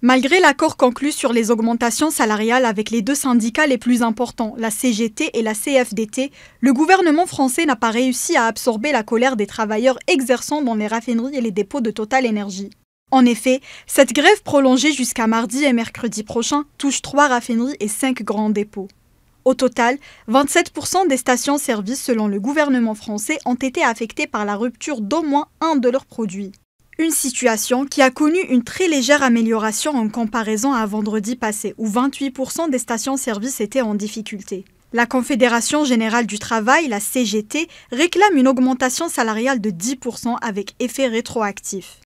Malgré l'accord conclu sur les augmentations salariales avec les deux syndicats les plus importants, la CGT et la CFDT, le gouvernement français n'a pas réussi à absorber la colère des travailleurs exerçant dans les raffineries et les dépôts de Total Energy. En effet, cette grève prolongée jusqu'à mardi et mercredi prochain touche trois raffineries et cinq grands dépôts. Au total, 27% des stations-service selon le gouvernement français ont été affectées par la rupture d'au moins un de leurs produits. Une situation qui a connu une très légère amélioration en comparaison à vendredi passé, où 28% des stations-service étaient en difficulté. La Confédération générale du travail, la CGT, réclame une augmentation salariale de 10% avec effet rétroactif.